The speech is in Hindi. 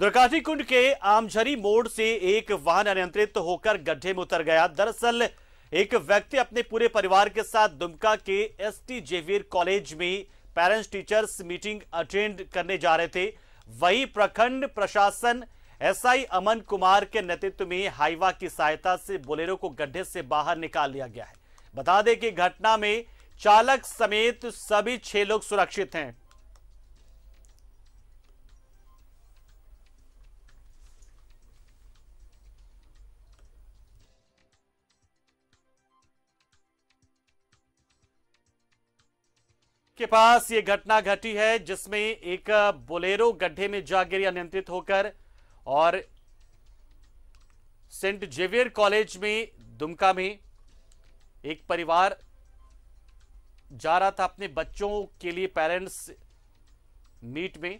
द्रकाशी कुंड के आमझरी मोड़ से एक वाहन अनियंत्रित तो होकर गड्ढे में उतर गया दरअसल एक व्यक्ति अपने पूरे परिवार के साथ दुमका के एसटी जेवियर कॉलेज में पेरेंट्स टीचर्स मीटिंग अटेंड करने जा रहे थे वही प्रखंड प्रशासन एसआई अमन कुमार के नेतृत्व में हाईवा की सहायता से बोलेरो को गड्ढे से बाहर निकाल लिया गया है बता दें कि घटना में चालक समेत सभी छह लोग सुरक्षित हैं के पास ये घटना घटी है जिसमें एक बोलेरो गड्ढे में जा गिरी अनियंत्रित होकर और सेंट जेवियर कॉलेज में दुमका में एक परिवार जा रहा था अपने बच्चों के लिए पेरेंट्स मीट में